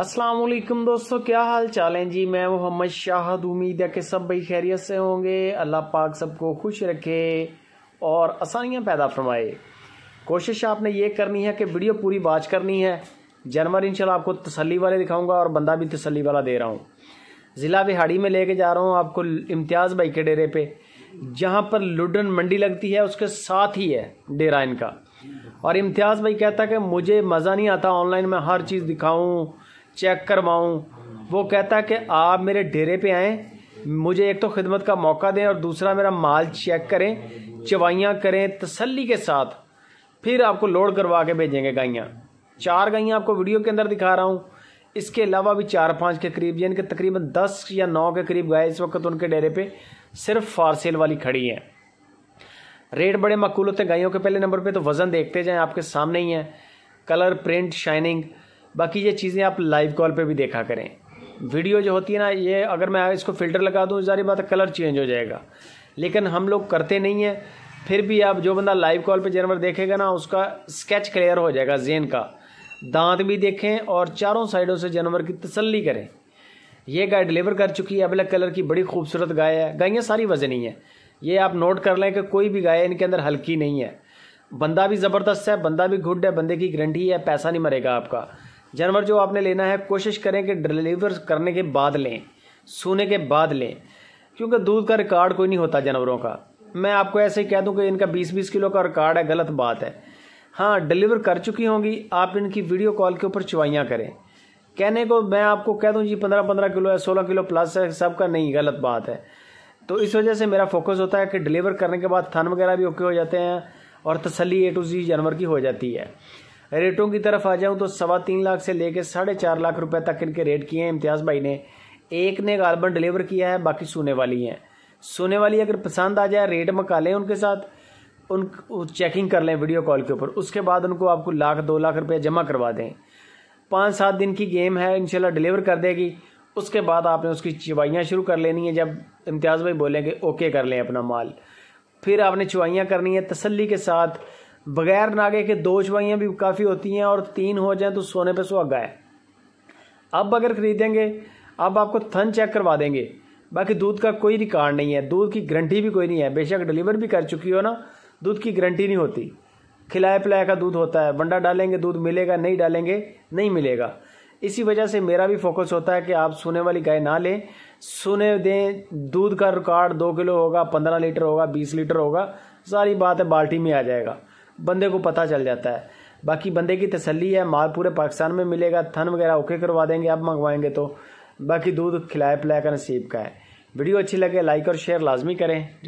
अस्सलाम वालेकुम दोस्तों क्या हाल चाल हैं जी मैं मोहम्मद शाहद उम्मीद है कि सब भाई खैरियत से होंगे अल्लाह पाक सबको खुश रखे और आसानियाँ पैदा फरमाए कोशिश आपने ये करनी है कि वीडियो पूरी बात करनी है जानवर इंशाल्लाह आपको तसली वाले दिखाऊंगा और बंदा भी तसली वाला दे रहा हूँ ज़िला बिहाड़ी में लेके जा रहा हूँ आपको इम्तियाज़ भाई के डेरे पे जहाँ पर लुडन मंडी लगती है उसके साथ ही है डेरा इनका और इम्तियाज़ भाई कहता है कि मुझे मज़ा नहीं आता ऑनलाइन में हर चीज़ दिखाऊँ चेक करवाऊँ वो कहता है कि आप मेरे डेरे पे आएँ मुझे एक तो खिदमत का मौका दें और दूसरा मेरा माल चेक करें चवाइयाँ करें तसल्ली के साथ फिर आपको लोड करवा के भेजेंगे गाइयाँ चार गाइयाँ आपको वीडियो के अंदर दिखा रहा हूँ इसके अलावा भी चार पाँच के करीब यानी कि तकरीबन दस या नौ के करीब गाय इस वक्त उनके डेरे पे सिर्फ फारसेल वाली खड़ी हैं रेट बड़े मकूल होते हैं गायों के पहले नंबर पे तो वज़न देखते जाएं आपके सामने ही है कलर प्रिंट शाइनिंग बाकी ये चीज़ें आप लाइव कॉल पर भी देखा करें वीडियो जो होती है ना ये अगर मैं इसको फ़िल्टर लगा दूँ सारी बात कलर चेंज हो जाएगा लेकिन हम लोग करते नहीं हैं फिर भी आप जो बंदा लाइव कॉल पे जानवर देखेगा ना उसका स्केच क्लियर हो जाएगा जेन का दांत भी देखें और चारों साइडों से जानवर की तसल्ली करें ये गाय डिलीवर कर चुकी है ब्लैक कलर की बड़ी खूबसूरत गाय है गायें सारी वजनी हैं ये आप नोट कर लें कि कोई भी गाय इनके अंदर हल्की नहीं है बंदा भी ज़बरदस्त है बंदा भी गुड है बंदे की गारंटी है पैसा नहीं मरेगा आपका जानवर जो आपने लेना है कोशिश करें कि डिलीवर करने के बाद लें सोने के बाद लें क्योंकि दूध का रिकॉर्ड कोई नहीं होता जानवरों का मैं आपको ऐसे ही कह दूं कि इनका 20-20 किलो का रिकॉर्ड है गलत बात है हाँ डिलीवर कर चुकी होंगी आप इनकी वीडियो कॉल के ऊपर चुवाइयाँ करें कहने को मैं आपको कह दूँ जी पंद्रह पंद्रह किलो है सोलह किलो प्लस है सबका नहीं गलत बात है तो इस वजह से मेरा फोकस होता है कि डिलीवर करने के बाद थन वगैरह भी ओके हो जाते हैं और तसली ए टू जी जानवर की हो जाती है रेटों की तरफ आ जाऊं तो सवा तीन लाख से लेकर साढ़े चार लाख रुपए तक इनके रेट किए हैं इम्तियाज़ भाई ने एक ने गालबन डिलीवर किया है बाकी सोने वाली हैं सोने वाली अगर पसंद आ जाए रेट मका लें उनके साथ उन चेकिंग कर लें वीडियो कॉल के ऊपर उसके बाद उनको आपको लाख दो लाख रुपये जमा करवा दें पाँच सात दिन की गेम है इनशाला डिलीवर कर देगी उसके बाद आपने उसकी चवाइयाँ शुरू कर लेनी है जब इम्तियाज़ भाई बोलेंगे ओके कर लें अपना माल फिर आपने चवाइयाँ करनी है तसल्ली के साथ बगैर नागे के दो चवाइयाँ भी काफ़ी होती हैं और तीन हो जाएं तो सोने पे सुहागा है अब अगर ख़रीदेंगे अब आपको थन चेक करवा देंगे बाकी दूध का कोई रिकॉर्ड नहीं है दूध की गारंटी भी कोई नहीं है बेशक डिलीवर भी कर चुकी हो ना दूध की गारंटी नहीं होती खिलाए पिलाया का दूध होता है बंडा डालेंगे दूध मिलेगा नहीं डालेंगे नहीं मिलेगा इसी वजह से मेरा भी फोकस होता है कि आप सोने वाली गाय ना लें सोने दें दूध का रिकॉर्ड दो किलो होगा पंद्रह लीटर होगा बीस लीटर होगा सारी बात है बाल्टी में आ जाएगा बंदे को पता चल जाता है बाकी बंदे की तसल्ली है माल पूरे पाकिस्तान में मिलेगा थन वगैरह ओके करवा देंगे अब मंगवाएंगे तो बाकी दूध खिलाया पिलाया का नसीब का है वीडियो अच्छी लगे लाइक और शेयर लाजमी करें